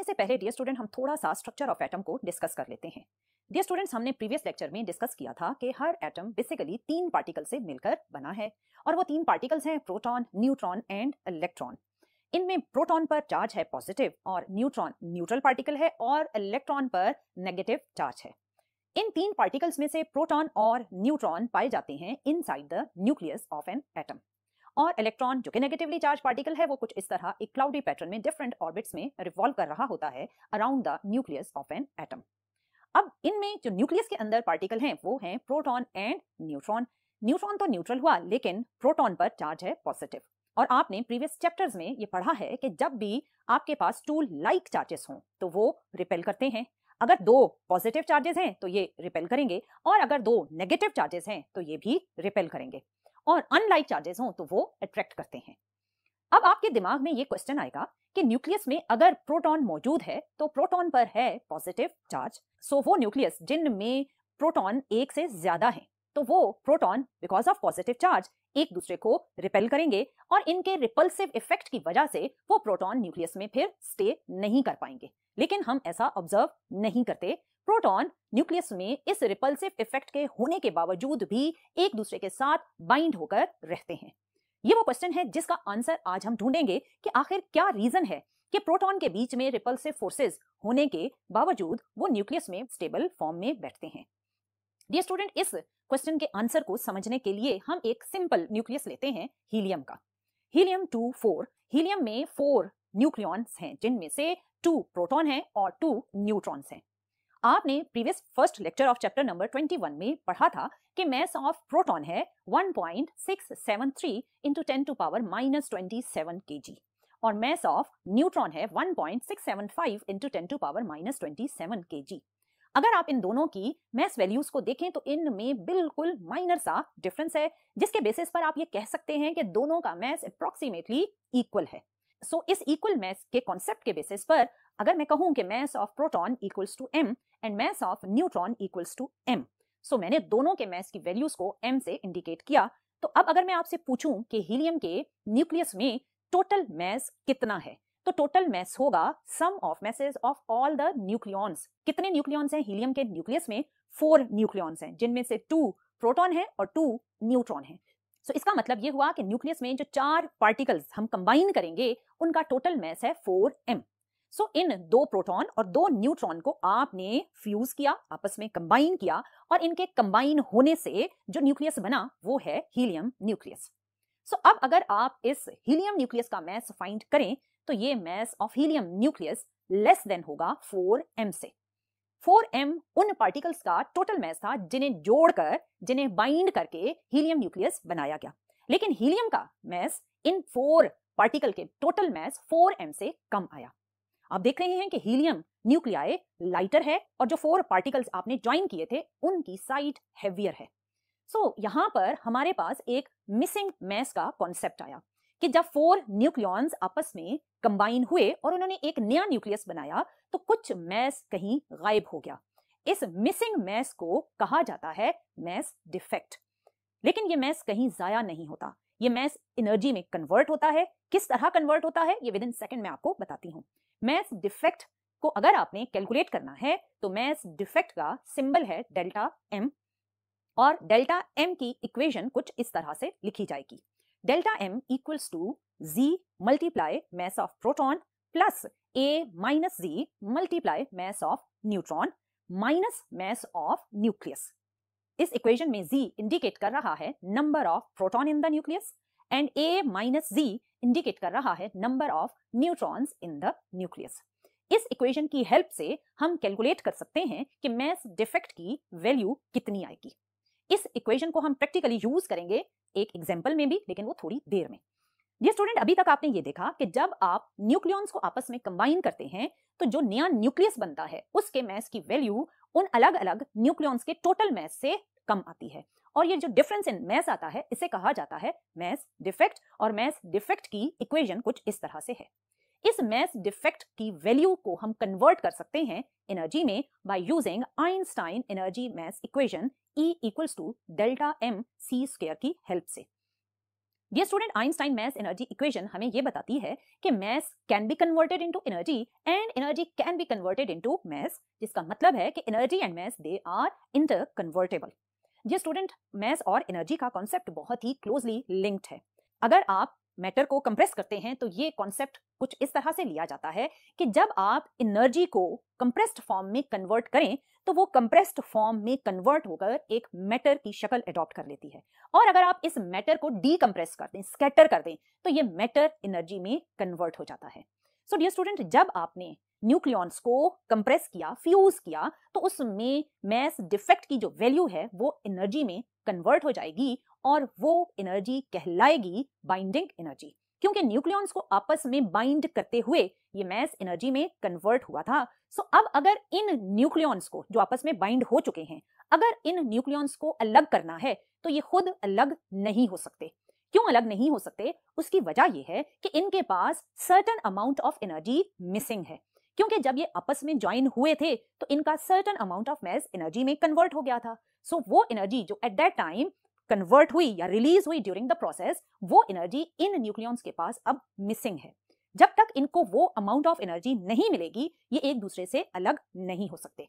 बढ़ने से पहले डियर स्टूडेंट हम थोड़ा सा स्ट्रक्चर ऑफ एटम को डिस्कस कर लेते हैं डियर स्टूडेंट्स हमने प्रीवियस लेक्चर में डिस्कस किया था कि हर एटम बेसिकली तीन पार्टिकल से मिलकर बना है और वो तीन पार्टिकल्स हैं प्रोटॉन न्यूट्रॉन एंड इलेक्ट्रॉन इनमें प्रोटॉन पर चार्ज है पॉजिटिव और न्यूट्रॉन न्यूट्रल पार्टिकल है और इलेक्ट्रॉन पर नेगेटिव चार्ज है इन तीन पार्टिकल्स में से प्रोटॉन और न्यूट्रॉन पाए जाते हैं inside the nucleus of an atom और इलेक्ट्रॉन जो कि नेगेटिवली चार्ज पार्टिकल है वो कुछ इस तरह एक क्लाउडी पैटर्न में डिफरेंट ऑर्बिट्स में रिवॉल्व कर रहा होता है around the nucleus of an atom अब इनमें जो न्यूक्लियस के अंदर पार्टिकल हैं वो हैं प्रोटॉन एंड न्यूट्रॉन न्यूट्रॉन तो न्यूट्रल हुआ लेकिन प्रोटॉन पर चार्ज है पॉजिटिव और आपने प्रीवियस चैप्टर्स में ये पढ़ा है कि जब भी आपके पास टू लाइक चार्जेस हों तो वो रिपेल करते हैं अगर दो पॉजिटिव चार्जेस हैं तो ये रिपेल करेंगे और अगर दो नेगेटिव चार्जेस हैं तो ये भी रिपेल करेंगे और अनलाइक चार्जेस हों तो वो अट्रैक्ट करते हैं अब आपके दिमाग में ये क्वेश्चन आएगा कि न्यूक्लियस में अगर प्रोटॉन मौजूद है तो प्रोटॉन पर है पॉजिटिव चार्ज सो वो न्यूक्लियस जिन में प्रोटॉन एक से ज्यादा है तो वो proton because of positive charge एक दूसरे को रिपेल करेंगे और इनके रिपल्सिव इफेक्ट की वजह से वो प्रोटॉन न्यूक्लियस में फिर स्टे नहीं कर पाएंगे लेकिन हम ऐसा ऑब्जर्व नहीं करते प्रोटॉन न्यूक्लियस में इस रिपल्सिव इफेक्ट के होने के बावजूद भी एक दूसरे के साथ बाइंड होकर रहते हैं ये वो क्वेश्चन है जिसका आंसर आज हम ढूंढेंगे कि आखिर क्या रीजन है कि प्रोटॉन के बीच में रिपल्सिव फोर्सेस होने के बावजूद वो न्यूक्लियस में स्टेबल फॉर्म में बैठते हैं डियर स्टूडेंट इस क्वेश्चन के आंसर को समझने के लिए हम एक सिंपल न्यूक्लियस लेते हैं हीलियम का हीलियम टू फोर हीलियम में फोर न्यूक्लियॉन्स हैं जिनमें से टू प्रोटॉन हैं और टू न्यूट्रॉन्स हैं आपने previous first lecture of chapter number 21 में पढ़ा था कि मैस ऑफ प्रोटॉन है 1.673 point six seven three into ten to power minus twenty seven के जी और मैस ऑफ न्यूट्रॉन है 1.675 point six seven five into ten to power minus twenty seven के G अगर आप इन दोनों की मैस वैल्यूज को देखें तो इनमें बिल्कुल माइनर सा डिफरेंस है जिसके बेसिस पर आप ये कह सकते हैं कि दोनों का मैस अप्रोक्सीमेटली इक्वल है सो so, इस इक्वल मैस के कॉन्सेप्ट के बेसिस पर अगर मैं कहूं कि mass of proton equals to M and mass of neutron equals to M so मैंने दोनों के मैस की वैल्यूज को एम से इंडिकेट किया तो अब अगर मैं आपसे पूछूं कि हीलियम के न्यूक्लियस में टोटल मैस कितना है तो टोटल मैस होगा sum of masses of all the nucleons कितने न्यूक्लियॉन्स हैं हीलियम के न्यूक्लियस में फोर न्यूक्लियॉन्स हैं जिनमें से टू प्रोटॉन है और टू न्यूट्रॉन है सो so, इसका मतलब ये हुआ कि न्यूक्लियस में जो चार पार्टिकल्स हम कंबाइन करेंगे उनका टोटल मैस है फोर एम सो इन दो प्रोटॉन और दो न्यूट्रॉन को आपने फ्यूज किया आपस में कंबाइन किया और इनके कंबाइन होने से जो न्यूक्लियस बना वो है हीलियम न्यूक्लियस सो अब अगर आप इस हीलियम न्यूक्लियस का मैस फाइंड करें तो ये mass of helium nucleus less than होगा 4m से 4m उन पार्टिकल्स का टोटल मैस था जिन्हें जोड़कर जिन्हें बाइंड करके हीलियम न्यूक्लियस बनाया गया लेकिन हीलियम का मैस इन फोर पार्टिकल के टोटल मैस 4m से कम आया आप देख रहे हैं कि हीलियम न्यूक्लियाई लाइटर है और जो फोर पार्टिकल्स आपने ज्वाइन किए थे उनकी साइट हैवियर है सो so, यहाँ पर हमारे पास एक मिसिंग मैस का कॉन्सेप्ट आया कि जब फोर न्यूक्लियॉन्स आपस में कंबाइन हुए और उन्होंने एक नया न्यूक्लियस बनाया तो कुछ मैस कहीं गायब हो गया इस मिसिंग मैस को कहा जाता है मैस डिफेक्ट लेकिन ये मैस कहीं जाया नहीं होता ये मैस एनर्जी में कन्वर्ट होता है किस तरह कन्वर्ट होता है ये विद इन सेकेंड मैं आपको बताती हूँ मैस डिफेक्ट को अगर आपने कैलकुलेट करना है तो मैस डिफेक्ट का सिंबल है डेल्टा एम और डेल्टा एम की इक्वेशन कुछ इस तरह से लिखी जाएगी delta M equals to Z multiply mass of proton plus A minus Z multiply mass of neutron minus mass of nucleus इस इक्वेशन में जी इंडिकेट कर रहा है number of proton in the nucleus and A minus Z indicate कर रहा है number of neutrons in the nucleus इस equation की हेल्प से हम कैलकुलेट कर सकते हैं कि मैस डिफेक्ट की वैल्यू कितनी आएगी इस इक्वेशन को हम प्रैक्टिकली यूज करेंगे एक एग्जाम्पल में भी लेकिन वो थोड़ी देर में ये स्टूडेंट अभी तक आपने ये देखा कि जब आप न्यूक्लियॉन्स को आपस में कंबाइन करते हैं तो जो नया न्यूक्लियस बनता है उसके मैस की वैल्यू उन अलग अलग न्यूक्लियॉन्स के टोटल मैस से कम आती है और ये जो डिफरेंस इन मैस आता है इसे कहा जाता है मैस डिफेक्ट और मैस डिफेक्ट की इक्वेशन कुछ इस तरह से है इस मैस डिफेक्ट की वैल्यू को हम कन्वर्ट कर सकते हैं एनर्जी में by using Einstein energy mass equation E equals to delta M C square की हेल्प से ये student Einstein mass energy equation हमें ये बताती है कि mass can be converted into energy and energy can be converted into mass जिसका मतलब है कि energy and mass they are inter convertible ये स्टूडेंट मैस और एनर्जी का कॉन्सेप्ट बहुत ही क्लोजली लिंक्ड है अगर आप मैटर को कंप्रेस करते हैं तो ये कॉन्सेप्ट कुछ इस तरह से लिया जाता है कि जब आप एनर्जी को कंप्रेस्ड फॉर्म में कन्वर्ट करें तो वो कंप्रेस्ड फॉर्म में कन्वर्ट होकर एक मैटर की शक्ल अडॉप्ट कर लेती है और अगर आप इस मैटर को डीकम्प्रेस कर दें स्कैटर कर दें तो ये मैटर एनर्जी में कन्वर्ट हो जाता है सो डियर स्टूडेंट जब आपने न्यूक्लियॉन्स को कंप्रेस किया फ्यूज किया तो उसमें मैस डिफेक्ट की जो वैल्यू है वो एनर्जी में कन्वर्ट हो जाएगी और वो एनर्जी कहलाएगी बाइंडिंग एनर्जी क्योंकि न्यूक्लियॉन्स को आपस में बाइंड करते हुए ये मैस एनर्जी में कन्वर्ट हुआ था सो अब अगर इन न्यूक्लियॉन्स को जो आपस में बाइंड हो चुके हैं अगर इन न्यूक्लियॉन्स को अलग करना है तो ये खुद अलग नहीं हो सकते क्यों अलग नहीं हो सकते उसकी वजह यह है कि इनके पास certain amount of energy missing है क्योंकि जब ये आपस में ज्वाइन हुए थे तो इनका certain amount of mass energy में कन्वर्ट हो गया था सो so, वो एनर्जी जो एट दैट टाइम कन्वर्ट हुई या रिलीज हुई ड्यूरिंग द प्रोसेस वो एनर्जी इन न्यूक्लियॉन्स के पास अब मिसिंग है जब तक इनको वो अमाउंट ऑफ एनर्जी नहीं मिलेगी ये एक दूसरे से अलग नहीं हो सकते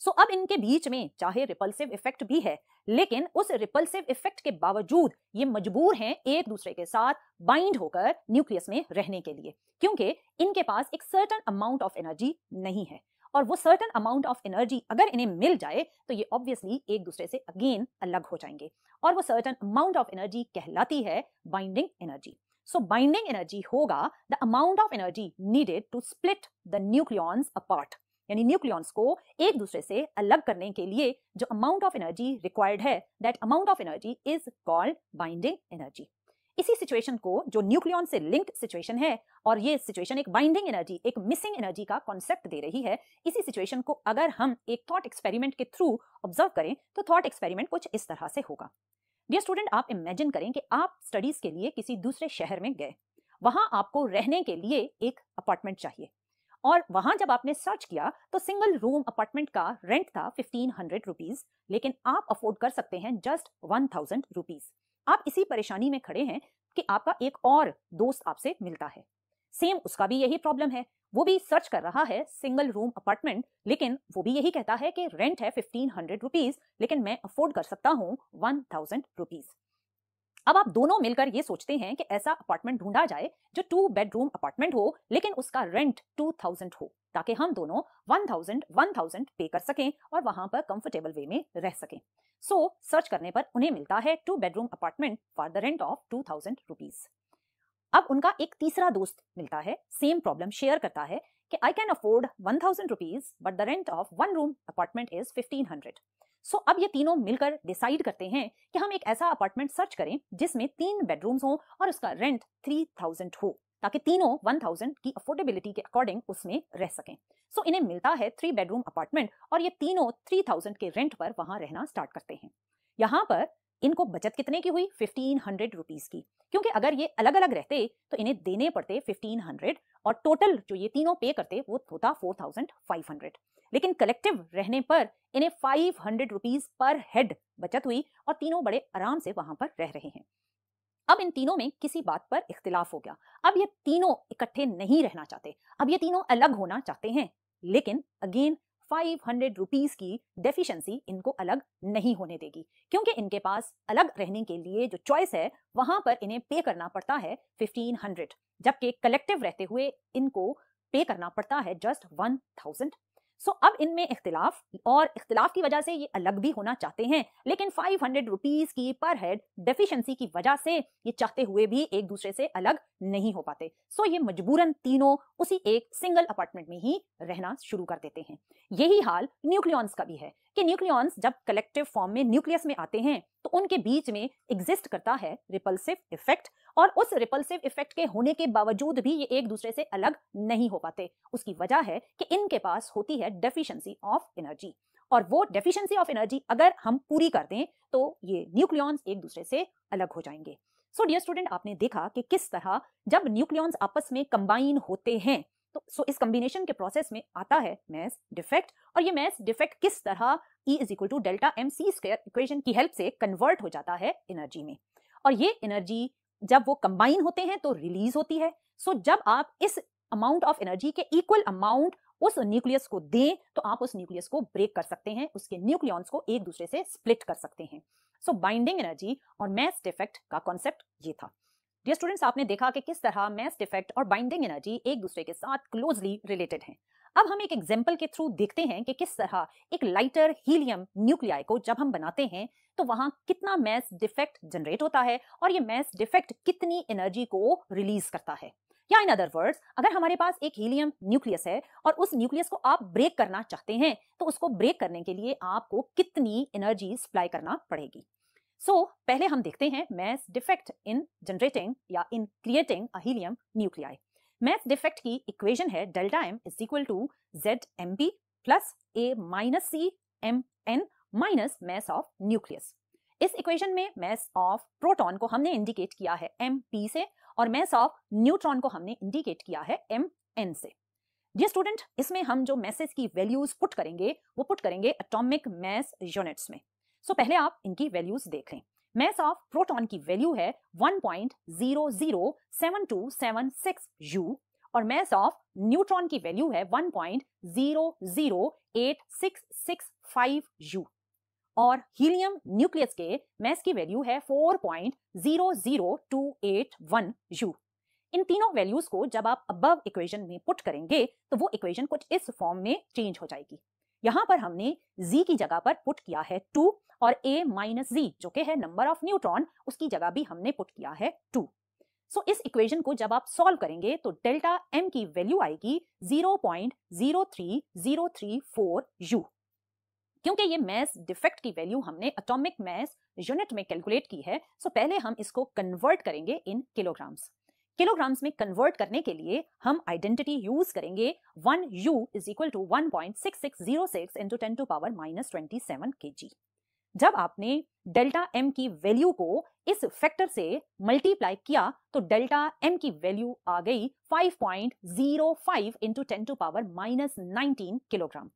सो अब इनके बीच में चाहे रिपल्सिव इफेक्ट भी है लेकिन उस रिपल्सिव इफेक्ट के बावजूद ये मजबूर हैं एक दूसरे के साथ बाइंड होकर न्यूक्लियस में रहने के लिए क्योंकि इनके पास एक सर्टन अमाउंट ऑफ एनर्जी नहीं है और वो सर्टन अमाउंट ऑफ एनर्जी अगर इन्हें मिल जाए तो ये ऑब्वियसली एक दूसरे से अगेन अलग हो जाएंगे और वो सर्टन अमाउंट ऑफ एनर्जी कहलाती है binding energy so binding energy होगा the amount of energy needed to split the nucleons apart यानी न्यूक्लियॉन्स को एक दूसरे से अलग करने के लिए जो अमाउंट ऑफ एनर्जी रिक्वायर्ड है that amount of energy is called binding energy इसी सिचुएशन को जो न्यूक्लियॉन से लिंक्ड सिचुएशन है और ये सिचुएशन एक बाइंडिंग एनर्जी एक मिसिंग एनर्जी का कॉन्सेप्ट दे रही है इसी सिचुएशन को अगर हम एक थॉट एक्सपेरिमेंट के थ्रू ऑब्जर्व करें तो थॉट एक्सपेरिमेंट कुछ इस तरह से होगा डियर स्टूडेंट आप इमेजिन करें कि आप स्टडीज के लिए किसी दूसरे शहर में गए वहां आपको रहने के लिए एक अपार्टमेंट चाहिए और वहां जब आपने सर्च किया तो सिंगल रूम अपार्टमेंट का रेंट था फिफ्टीन हंड्रेड रुपीज लेकिन आप अफोर्ड कर सकते हैं जस्ट वन थाउजेंड रुपीज आप इसी परेशानी में खड़े हैं कि आपका एक और दोस्त आपसे मिलता है सेम उसका भी यही प्रॉब्लम है वो भी सर्च कर रहा है सिंगल रूम अपार्टमेंट लेकिन वो भी यही कहता है कि रेंट है फिफ्टीन हंड्रेड रुपीज लेकिन मैं अफोर्ड कर सकता हूँ वन थाउजेंड रुपीज अब आप दोनों मिलकर ये सोचते हैं कि ऐसा अपार्टमेंट ढूंढा जाए जो टू बेडरूम अपार्टमेंट हो लेकिन उसका रेंट टू थाउजेंड हो ताकि हम दोनों वन थाउजेंड वन थाउजेंड पे कर सकें और वहां पर कंफर्टेबल वे में रह सकें सो so, सर्च करने पर उन्हें मिलता है two bedroom apartment for the rent of two thousand rupees अब उनका एक तीसरा दोस्त मिलता है सेम प्रॉब्लम शेयर करता है कि I can afford one thousand rupees but the rent of one room apartment is fifteen hundred so अब ये तीनों मिलकर डिसाइड करते हैं कि हम एक ऐसा अपार्टमेंट सर्च करें जिसमें तीन बेडरूम्स हो और उसका रेंट थ्री थाउजेंड हो ताकि तीनों वन थाउजेंड की अफोर्डेबिलिटी के अकॉर्डिंग उसमें रह सकें सो so, इन्हें मिलता है थ्री बेडरूम अपार्टमेंट और ये तीनों थ्री थाउजेंड के रेंट पर वहां रहना स्टार्ट करते हैं यहाँ पर इनको बचत कितने की हुई फिफ्टीन हंड्रेड रुपीज की क्योंकि अगर ये अलग अलग रहते तो इन्हें देने पड़ते फिफ्टीन हंड्रेड और टोटल जो ये तीनों पे करते वो होता फोर थाउजेंड फाइव हंड्रेड लेकिन कलेक्टिव रहने पर इन्हें five hundred rupees per head बचत हुई और तीनों बड़े आराम से वहां पर रह रहे हैं अब इन तीनों में किसी बात पर इख्तिलाफ हो गया अब ये तीनों इकट्ठे नहीं रहना चाहते अब ये तीनों अलग होना चाहते हैं लेकिन अगेन फाइव हंड्रेड रुपीज की डेफिशिएंसी इनको अलग नहीं होने देगी क्योंकि इनके पास अलग रहने के लिए जो चॉइस है वहां पर इन्हें पे करना पड़ता है फिफ्टीन हंड्रेड जबकि कलेक्टिव रहते हुए इनको पे करना पड़ता है just one thousand so so, अब इनमें इख्तिलाफ और इख्तिलाफ की वजह से ये अलग भी होना चाहते हैं लेकिन फाइव हंड्रेड रुपीज की पर हेड डेफिशिएंसी की वजह से ये चाहते हुए भी एक दूसरे से अलग नहीं हो पाते सो so, ये मजबूरन तीनों उसी एक सिंगल अपार्टमेंट में ही रहना शुरू कर देते हैं यही हाल न्यूक्लियॉन्स का भी है कि न्यूक्लियॉन्स जब कलेक्टिव फॉर्म में न्यूक्लियस में आते हैं तो उनके बीच में एग्जिस्ट करता है रिपल्सिव इफेक्ट और उस रिपल्सिव इफेक्ट के होने के बावजूद भी ये एक दूसरे से अलग नहीं हो पाते उसकी वजह है कि इनके पास होती है डेफिशिएंसी ऑफ एनर्जी और वो डेफिशिएंसी ऑफ एनर्जी अगर हम पूरी कर दें तो ये न्यूक्लियॉन्स एक दूसरे से अलग हो जाएंगे सो डियर स्टूडेंट आपने देखा कि किस तरह जब न्यूक्लियॉन्स आपस में कंबाइन होते हैं तो सो so इस कम्बिनेशन के प्रोसेस में आता है मैस डिफेक्ट और ये मैस डिफेक्ट किस तरह E is equal to delta M C square equation की हेल्प से कन्वर्ट हो जाता है एनर्जी में और ये एनर्जी जब वो कंबाइन होते हैं तो रिलीज होती है सो so, जब आप इस अमाउंट ऑफ एनर्जी के इक्वल अमाउंट उस न्यूक्लियस को दें तो आप उस न्यूक्लियस को ब्रेक कर सकते हैं उसके न्यूक्लियॉन्स को एक दूसरे से स्प्लिट कर सकते हैं सो बाइंडिंग एनर्जी और मैस डिफेक्ट का कॉन्सेप्ट ये था डियर स्टूडेंट्स आपने देखा कि किस तरह मैस डिफेक्ट और बाइंडिंग एनर्जी एक दूसरे के साथ क्लोजली रिलेटेड है अब हम एक एग्जाम्पल के थ्रू देखते हैं कि किस तरह एक लाइटर हीलियम न्यूक्लियाई को जब हम बनाते हैं तो वहां कितना मैस डिफेक्ट जनरेट होता है और ये मैस डिफेक्ट कितनी एनर्जी को रिलीज करता है या इन अदर वर्ड्स अगर हमारे पास एक हीलियम न्यूक्लियस है और उस न्यूक्लियस को आप ब्रेक करना चाहते हैं तो उसको ब्रेक करने के लिए आपको कितनी एनर्जी सप्लाई करना पड़ेगी सो so, पहले हम देखते हैं मैस डिफेक्ट इन जनरेटिंग या in creating a helium nuclei mass defect की इक्वेशन है delta M is equal to Z M P plus A minus Z M N minus mass of nucleus इस equation में mass of proton को हमने indicate किया है M P से और मैस ऑफ न्यूट्रॉन को हमने इंडिकेट किया है एम एन से ये स्टूडेंट इसमें हम जो मैसेज की वैल्यूज पुट करेंगे वो पुट करेंगे एटॉमिक मैस यूनिट्स में सो so, पहले आप इनकी वैल्यूज देख लें मैस ऑफ प्रोटॉन की वैल्यू है 1.00727 U और मैस ऑफ न्यूट्रॉन की वैल्यू है 1.00866 U और हीलियम न्यूक्लियस के मैस की वैल्यू है 4.00281 U इन तीनों वैल्यूज को जब आप अबव इक्वेशन में पुट करेंगे तो वो इक्वेशन कुछ इस फॉर्म में चेंज हो जाएगी यहां पर हमने z की जगह पर पुट किया है टू और a माइनस जी जो कि है नंबर ऑफ न्यूट्रॉन उसकी जगह भी हमने पुट किया है टू सो so, इस इक्वेशन को जब आप सॉल्व करेंगे तो डेल्टा m की वैल्यू आएगी 0.03034 u क्योंकि ये मैस डिफेक्ट की वैल्यू हमने अटोमिक मैस यूनिट में कैलकुलेट की है सो so पहले हम इसको कन्वर्ट करेंगे इन किलोग्राम्स किलोग्राम्स में कन्वर्ट करने के लिए हम आइडेंटिटी यूज करेंगे one u is equal to one point six six zero six into ten to power minus twenty seven के जी जब आपने डेल्टा एम की वैल्यू को इस फैक्टर से मल्टीप्लाई किया तो डेल्टा एम की वैल्यू आ गई 5.05 point zero five into ten to power minus nineteen kilogram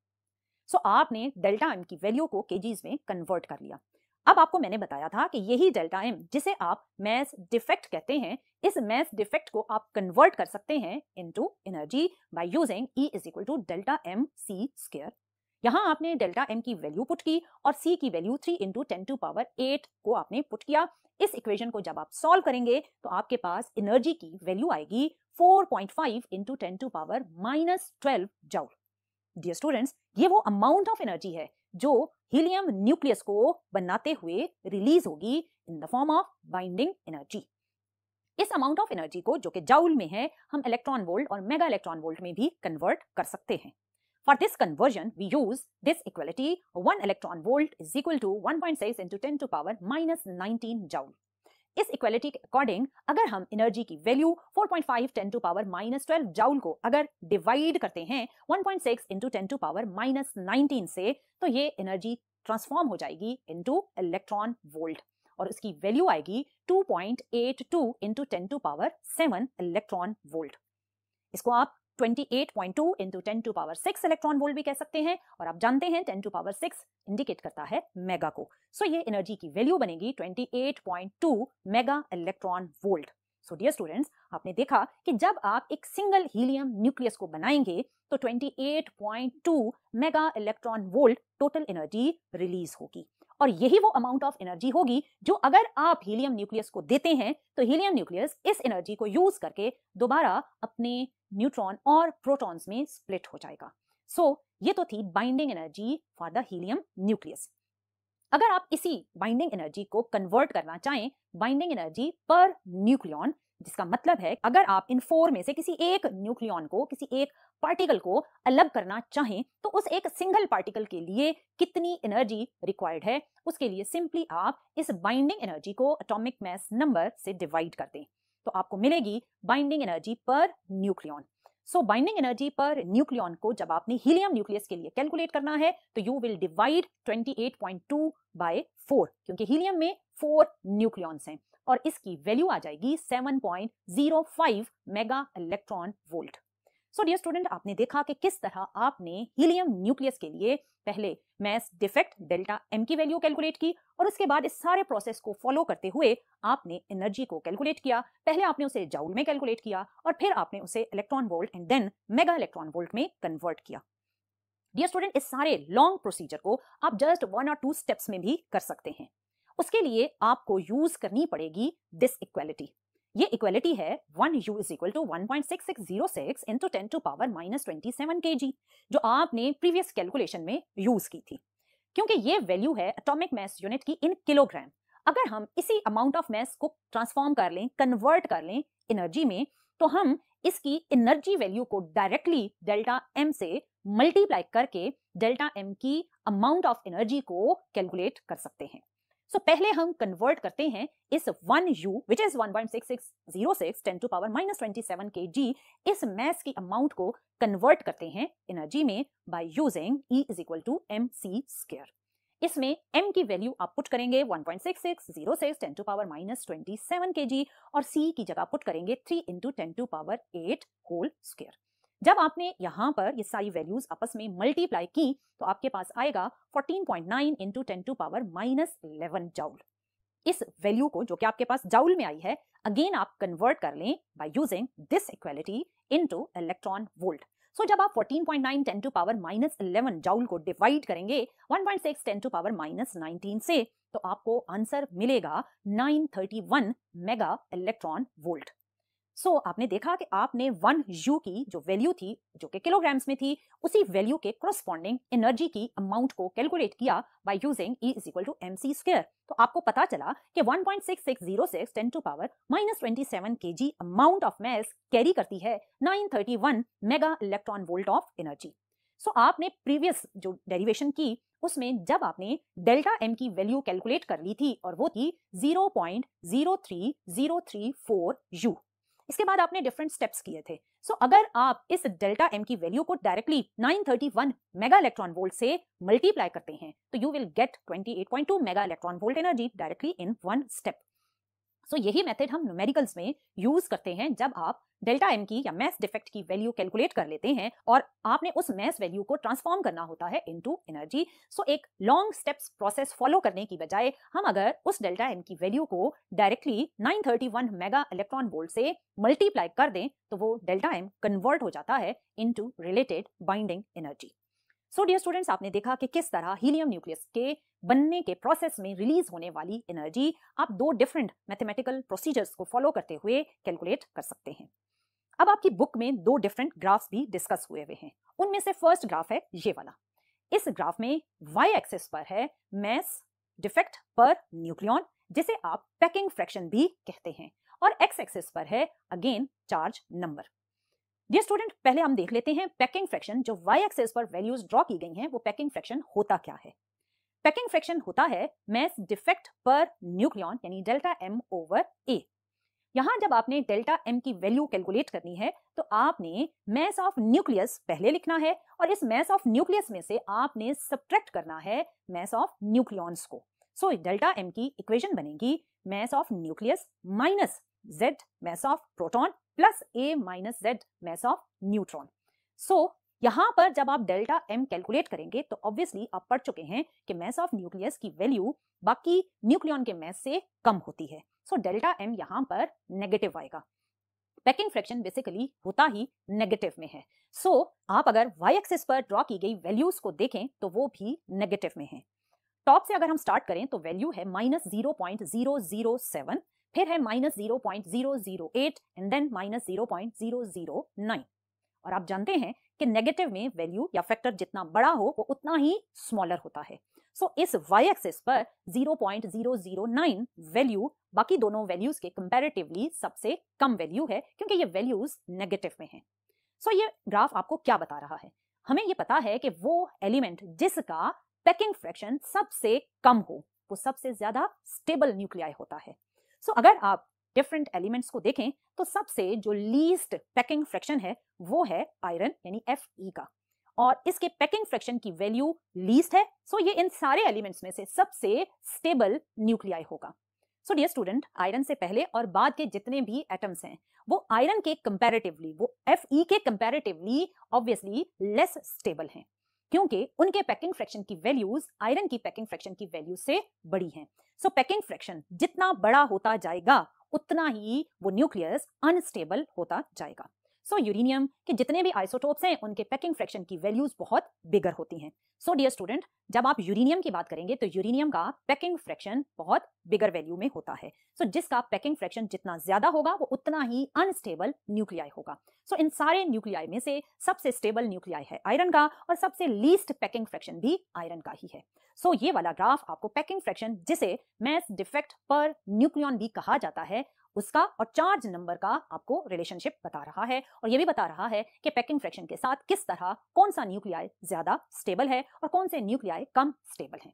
so आपने डेल्टा एम की वैल्यू को जीज में कन्वर्ट कर लिया अब आपको मैंने बताया था कि यही डेल्टा एम जिसे आप मैस डिफेक्ट कहते हैं इस मैस डिफेक्ट को आप कन्वर्ट कर सकते हैं into energy by using E is equal to delta M C squared यहाँ आपने डेल्टा एम की वैल्यू पुट की और सी की value three into ten to power eight को आपने पुट किया इस इक्वेशन को जब आप सॉल्व करेंगे तो आपके पास एनर्जी की वैल्यू आएगी 4.5 point five into ten to power minus twelve joule dear students ये वो अमाउंट ऑफ एनर्जी है जो हीलियम न्यूक्लियस को बनाते हुए रिलीज होगी in the form of binding energy इस अमाउंट ऑफ एनर्जी को जो कि जाउल में है हम इलेक्ट्रॉन वोल्ट और मेगा इलेक्ट्रॉन वोल्ट में भी कन्वर्ट कर सकते हैं for conversion we use this equality one electron volt is equal to one point six into ten to power minus nineteen joule इस इक्वालिटी के अकॉर्डिंग अगर हम एनर्जी की value 4.5 point ten to power minus twelve joule को अगर divide करते हैं 1.6 point six into ten to power minus nineteen से तो ये एनर्जी ट्रांसफॉर्म हो जाएगी इंटू इलेक्ट्रॉन वोल्ट और उसकी वैल्यू आएगी 2.82 point eight two into ten to power seven electron volt इसको आप 28.2 into 10 to power 6 electron volt भी कह सकते हैं और आप जानते हैं 10 to power 6 इंडिकेट करता है मेगा को सो so ये एनर्जी की वैल्यू बनेगी 28.2 mega electron volt so dear students आपने देखा कि जब आप एक सिंगल हीलियम न्यूक्लियस को बनाएंगे तो 28.2 mega electron volt total energy release होगी और यही वो अमाउंट ऑफ एनर्जी होगी जो अगर आप हीलियम न्यूक्लियस को देते हैं तो हीलियम न्यूक्लियस इस एनर्जी को यूज करके दोबारा अपने न्यूट्रॉन और प्रोटॉन्स में स्प्लिट हो जाएगा सो so, ये तो थी binding energy for the helium nucleus अगर आप इसी बाइंडिंग एनर्जी को कन्वर्ट करना चाहें बाइंडिंग एनर्जी पर न्यूक्लियन जिसका मतलब है अगर आप इन फोर में से किसी एक न्यूक्लियन को किसी एक पार्टिकल को अलग करना चाहें तो उस एक सिंगल पार्टिकल के लिए कितनी एनर्जी रिक्वायर्ड है उसके लिए सिंपली आप इस बाइंडिंग एनर्जी को एटॉमिक मैस नंबर से डिवाइड कर दें तो आपको मिलेगी binding energy per nucleon so binding energy per nucleon को जब आपने हीलियम न्यूक्लियस के लिए कैलकुलेट करना है तो यू विल डिवाइड 28.2 बाय 4 क्योंकि हीलियम में फोर न्यूक्लियॉन्स हैं और इसकी वैल्यू आ जाएगी 7.05 mega electron volt so dear student आपने देखा कि किस तरह आपने हीलियम न्यूक्लियस के लिए पहले मैस डिफेक्ट डेल्टा एम की वैल्यू कैलकुलेट की और उसके बाद इस सारे प्रोसेस को फॉलो करते हुए आपने एनर्जी को कैलकुलेट किया पहले आपने उसे जाउल में कैलकुलेट किया और फिर आपने उसे electron volt and then mega electron volt में कन्वर्ट किया डियर स्टूडेंट इस सारे लॉन्ग प्रोसीजर को आप जस्ट वन और टू स्टेप्स में भी कर सकते हैं उसके लिए आपको यूज करनी पड़ेगी डिस इक्वालिटी ये इक्वलिटी है one u is equal to one point six six zero six into ten to power minus twenty seven के जी जो आपने प्रीवियस कैलकुलेशन में यूज की थी क्योंकि ये वैल्यू है अटोमिक मैस यूनिट की इन किलोग्राम अगर हम इसी अमाउंट ऑफ मैस को ट्रांसफॉर्म कर लें कन्वर्ट कर लें एनर्जी में तो हम इसकी एनर्जी वैल्यू को डायरेक्टली डेल्टा एम से मल्टीप्लाई करके डेल्टा एम की अमाउंट ऑफ एनर्जी को कैलकुलेट कर सकते हैं सो so, पहले हम कन्वर्ट करते हैं इस one u which is one point six zero six ten to power minus twenty seven के जी इस मैस की अमाउंट को कन्वर्ट करते हैं एनर्जी में by using E is equal to m C square इसमें m की वैल्यू आप पुट करेंगे 1.6606 10 to power minus twenty seven और c की जगह पुट करेंगे 3 into ten to power 8 whole square जब आपने यहाँ पर ये सारी वैल्यूज आपस में मल्टीप्लाई की तो आपके पास आएगा 14.9 point nine into ten to power minus eleven joule इस वैल्यू को जो कि आपके पास जाउल में आई है अगेन आप कन्वर्ट कर लें by using this equality into electron volt so जब आप 14.9 point nine ten to power minus eleven joule को डिवाइड करेंगे 1.6 10 टू पावर माइनस 19 से तो आपको आंसर मिलेगा 931 mega electron volt so so, आपने देखा कि आपने वन यू की जो वैल्यू थी जो कि किलोग्राम्स में थी उसी वैल्यू के क्रोस्पॉन्डिंग एनर्जी की अमाउंट को कैलकुलेट किया by using E is equal to m C square तो आपको पता चला कि 1.6606 ten to power minus k g amount of mass carry करती है nine thirty one mega electron volt of energy so आपने प्रीवियस जो डेरिवेशन की उसमें जब आपने डेल्टा एम की वैल्यू कैलकुलेट कर ली थी और वो थी zero zero zero point three three four u इसके बाद आपने डिफरेंट स्टेप्स किए थे सो so, अगर आप इस डेल्टा एम की वैल्यू को डायरेक्टली 931 मेगा इलेक्ट्रॉन वोल्ट से मल्टीप्लाई करते हैं तो you will get 28.2 mega electron volt energy directly in one step so so, यही मेथड हम न्यूमेरिकल्स में यूज करते हैं जब आप डेल्टा एम की या मैस डिफेक्ट की वैल्यू कैलकुलेट कर लेते हैं और आपने उस मैस वैल्यू को ट्रांसफॉर्म करना होता है इनटू एनर्जी सो एक लॉन्ग स्टेप्स प्रोसेस फॉलो करने की बजाय हम अगर उस डेल्टा एम की वैल्यू को डायरेक्टली 931 मेगा इलेक्ट्रॉन वोल्ट से मल्टीप्लाई कर दें तो वो डेल्टा एम कन्वर्ट हो जाता है into related binding energy so dear students आपने देखा कि किस तरह हीलियम न्यूक्लियस के बनने के प्रोसेस में रिलीज होने वाली एनर्जी आप दो डिफरेंट मैथमेटिकल प्रोसीजर्स को फॉलो करते हुए कैलकुलेट कर सकते हैं अब आपकी बुक में दो डिफरेंट ग्राफ्स भी डिस्कस हुए हुए हैं उनमें से फर्स्ट ग्राफ है ये वाला इस ग्राफ में वाई एक्सिस पर है मैस डिफेक्ट पर न्यूक्लियन जिसे आप पैकिंग फ्रैक्शन भी कहते हैं और एक्स एक्सिस पर है अगेन चार्ज नंबर ये स्टूडेंट पहले हम देख लेते हैं पैकिंग फ्रैक्शन जो वाई एक्सेस पर वैल्यूज ड्रॉ की गई हैं वो पैकिंग फ्रैक्शन होता क्या है पैकिंग फ्रैक्शन होता है मैस डिफेक्ट पर न्यूक्लियन यानी डेल्टा एम ओवर ए यहाँ जब आपने डेल्टा एम की वैल्यू कैलकुलेट करनी है तो आपने मैस ऑफ न्यूक्लियस पहले लिखना है और इस मैस ऑफ न्यूक्लियस में से आपने सब्ट्रैक्ट करना है मैस ऑफ न्यूक्लियंस को सो डेल्टा एम की इक्वेशन बनेगी mass of nucleus minus z mass of proton plus a minus z mass of neutron so यहाँ पर जब आप डेल्टा एम कैलकुलेट करेंगे तो ऑब्वियसली आप पढ़ चुके हैं कि मैस ऑफ न्यूक्लियस की वैल्यू बाकी न्यूक्लियन के मैस से कम होती है सो डेल्टा एम यहाँ पर नेगेटिव आएगा पैकिंग फ्रैक्शन बेसिकली होता ही नेगेटिव में है सो so, आप अगर वाई एक्सिस पर ड्रॉ की गई वैल्यूज को देखें तो वो भी नेगेटिव में है टॉप से अगर हम स्टार्ट करें तो वैल्यू है minus zero point zero zero seven फिर है minus zero point zero zero eight and then minus zero point zero zero nine और आप जानते हैं कि नेगेटिव में वैल्यू या फैक्टर जितना बड़ा हो वो उतना ही स्मॉलर होता है सो so, इस y एक्सिस पर 0.009 वैल्यू बाकी दोनों वैल्यूज के कंपैरेटिवली सबसे कम वैल्यू है क्योंकि ये वैल्यूज नेगेटिव में हैं सो so, ये ग्राफ आपको क्या बता रहा है हमें ये पता है कि वो एलिमेंट जिसका पैकिंग फ्रैक्शन सबसे कम हो वो सबसे ज्यादा स्टेबल न्यूक्लियाई होता है सो so, अगर आप डिफरेंट एलिमेंट्स को देखें तो सबसे जो लीस्ट पैकिंग फ्रैक्शन है वो है आयरन यानी एफ ई का और इसके पैकिंग फ्रैक्शन की वैल्यू लीस्ट है सो so ये इन सारे एलिमेंट्स में से सबसे स्टेबल न्यूक्लियाई होगा सो डियर स्टूडेंट आयरन से पहले और बाद के जितने भी एटम्स हैं वो आयरन के कंपैरेटिवली वो एफ ई के कंपैरेटिवली ऑब्वियसली लेस स्टेबल हैं क्योंकि उनके पैकिंग फ्रैक्शन की वैल्यूज आयरन की पैकिंग फ्रैक्शन की वैल्यू से बड़ी हैं सो पैकिंग फ्रैक्शन जितना बड़ा होता जाएगा उतना ही वो न्यूक्लियस अनस्टेबल होता जाएगा सो so, यूरेनियम के जितने भी आइसोटोप्स हैं उनके पैकिंग फ्रैक्शन की वैल्यूज बहुत बिगर होती हैं सो डियर स्टूडेंट जब आप यूरेनियम की बात करेंगे तो यूरेनियम का पैकिंग फ्रैक्शन बहुत बिगर वैल्यू में होता है सो so, जिसका पैकिंग फ्रैक्शन जितना ज्यादा होगा वो उतना ही अनस्टेबल न्यूक्लियाई होगा सो so, इन सारे न्यूक्लियाई में से सबसे स्टेबल न्यूक्लियाई है आयरन का और सबसे लीस्ट पैकिंग फ्रैक्शन भी आयरन का ही है सो so, ये वाला ग्राफ आपको पैकिंग फ्रैक्शन जिसे मैस डिफेक्ट पर न्यूक्लियन भी कहा जाता है उसका और चार्ज नंबर का आपको रिलेशनशिप बता रहा है और यह भी बता रहा है कि पैकिंग फ्रैक्शन के साथ किस तरह कौन सा न्यूक्लियाई ज्यादा स्टेबल है और कौन से न्यूक्लियाई कम स्टेबल है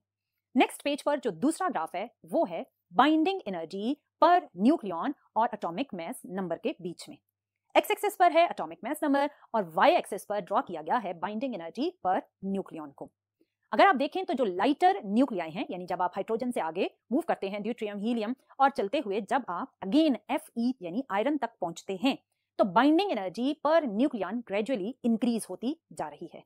नेक्स्ट पेज पर जो दूसरा ग्राफ है वो है बाइंडिंग एनर्जी पर न्यूक्लियॉन और अटोमिक मैस नंबर के बीच में एक्स एक्सेस पर है अटोमिक मैस नंबर और वाई एक्सेस पर ड्रॉ किया गया है बाइंडिंग एनर्जी पर न्यूक्लियॉन को अगर आप देखें तो जो लाइटर न्यूक्लिया हैं यानी जब आप हाइड्रोजन से आगे मूव करते हैं ड्यूट्रियम हीलियम और चलते हुए जब आप अगेन एफ ई यानी आयरन तक पहुंचते हैं तो binding energy per nucleon gradually increase होती जा रही है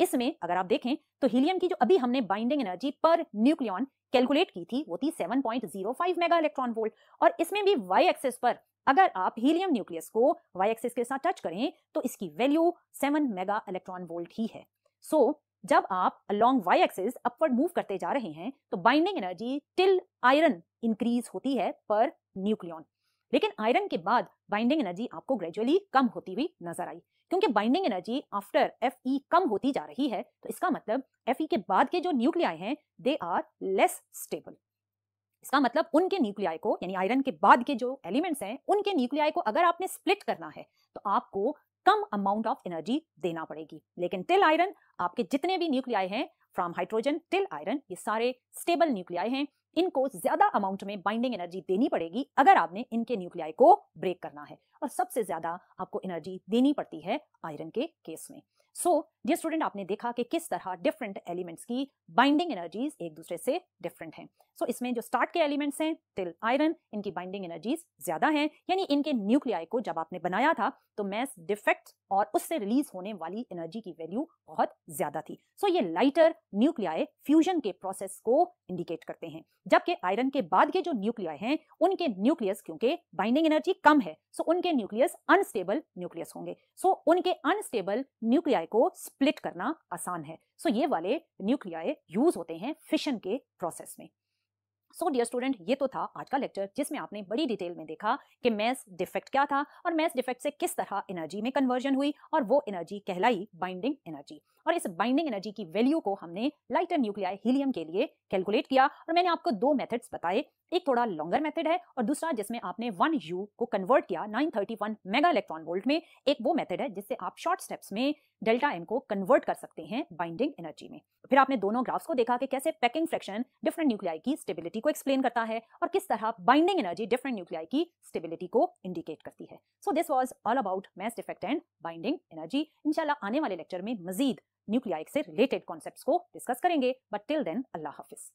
इसमें अगर आप देखें तो हीलियम की जो अभी हमने binding energy per nucleon calculate की थी वो थी 7.05 मेगा इलेक्ट्रॉन वोल्ट और इसमें भी वाई एक्सिस पर अगर आप हीलियम न्यूक्लियस को वाई एक्सिस के साथ टच करें तो इसकी वैल्यू 7 मेगा इलेक्ट्रॉन वोल्ट ही है सो so, जब आप along y axis upward move करते जा रहे हैं तो binding energy till iron increase होती है पर न्यूक्लियॉन लेकिन आयरन के बाद बाइंडिंग एनर्जी आपको ग्रेजुअली कम होती हुई नजर आई क्योंकि binding energy after F E कम होती जा रही है तो इसका मतलब एफ ई के बाद के जो न्यूक्लियाई हैं दे आर लेस स्टेबल इसका मतलब उनके न्यूक्लियाई को यानी आयरन के बाद के जो एलिमेंट्स हैं उनके न्यूक्लियाई को अगर आपने स्प्लिट करना है तो आपको कम अमाउंट ऑफ एनर्जी देना पड़ेगी लेकिन टिल आयरन आपके जितने भी न्यूक्लियाई हैं फ्रॉम हाइड्रोजन टिल आयरन ये सारे स्टेबल न्यूक्लियाई हैं इनको ज्यादा अमाउंट में बाइंडिंग एनर्जी देनी पड़ेगी अगर आपने इनके न्यूक्लियाई को ब्रेक करना है और सबसे ज्यादा आपको एनर्जी देनी पड़ती है आयरन के केस में सो डियर स्टूडेंट आपने देखा कि किस तरह डिफरेंट एलिमेंट्स की बाइंडिंग एनर्जीज एक दूसरे से डिफरेंट हैं सो so, इसमें जो स्टार्ट के एलिमेंट्स हैं टिल आयरन इनकी बाइंडिंग एनर्जीज ज्यादा हैं यानी इनके न्यूक्लियाई को जब आपने बनाया था तो मैस डिफेक्ट और उससे रिलीज होने वाली एनर्जी की वैल्यू बहुत ज्यादा थी सो so, ये लाइटर न्यूक्लियाई फ्यूजन के प्रोसेस को इंडिकेट करते हैं जबकि आयरन के बाद के जो न्यूक्लियाई हैं उनके न्यूक्लियस क्योंकि बाइंडिंग एनर्जी कम है सो so उनके न्यूक्लियस अनस्टेबल न्यूक्लियस होंगे सो so उनके अनस्टेबल न्यूक्लियाई को स्प्लिट करना आसान है सो so ये वाले न्यूक्लियाई यूज होते हैं फिशन के प्रोसेस में सो डियर स्टूडेंट ये तो था आज का लेक्चर जिसमें आपने बड़ी डिटेल में देखा कि मैस डिफेक्ट क्या था और मैस डिफेक्ट से किस तरह एनर्जी में कन्वर्जन हुई और वो एनर्जी कहलाई बाइंडिंग एनर्जी और इस बाइंडिंग एनर्जी की वैल्यू को हमने लाइटर न्यूक्लियाई हीलियम के लिए कैलकुलेट किया और मैंने आपको दो मेथड्स बताए एक थोड़ा लॉन्गर मेथड है और दूसरा जिसमें आपने वन यू को कन्वर्ट किया 931 मेगा इलेक्ट्रॉन वोल्ट में एक वो मेथड है जिससे आप शॉर्ट स्टेप्स में डेल्टा एम को कन्वर्ट कर सकते हैं बाइंडिंग एनर्जी में फिर आपने दोनों ग्राफ्स को देखा कि कैसे पैकिंग फ्रैक्शन डिफरेंट न्यूक्लियाई की स्टेबिलिटी को एक्सप्लेन करता है और किस तरह बाइंडिंग एनर्जी डिफरेंट न्यूक्लियाई की स्टेबिलिटी को इंडिकेट करती है so this was all about mass effect and binding energy इंशाल्लाह आने वाले लेक्चर में मजीद न्यूक्लियाइक से रिलेटेड कॉन्सेप्ट को डिस्कस करेंगे बट टिल देन अल्लाह हाफिज़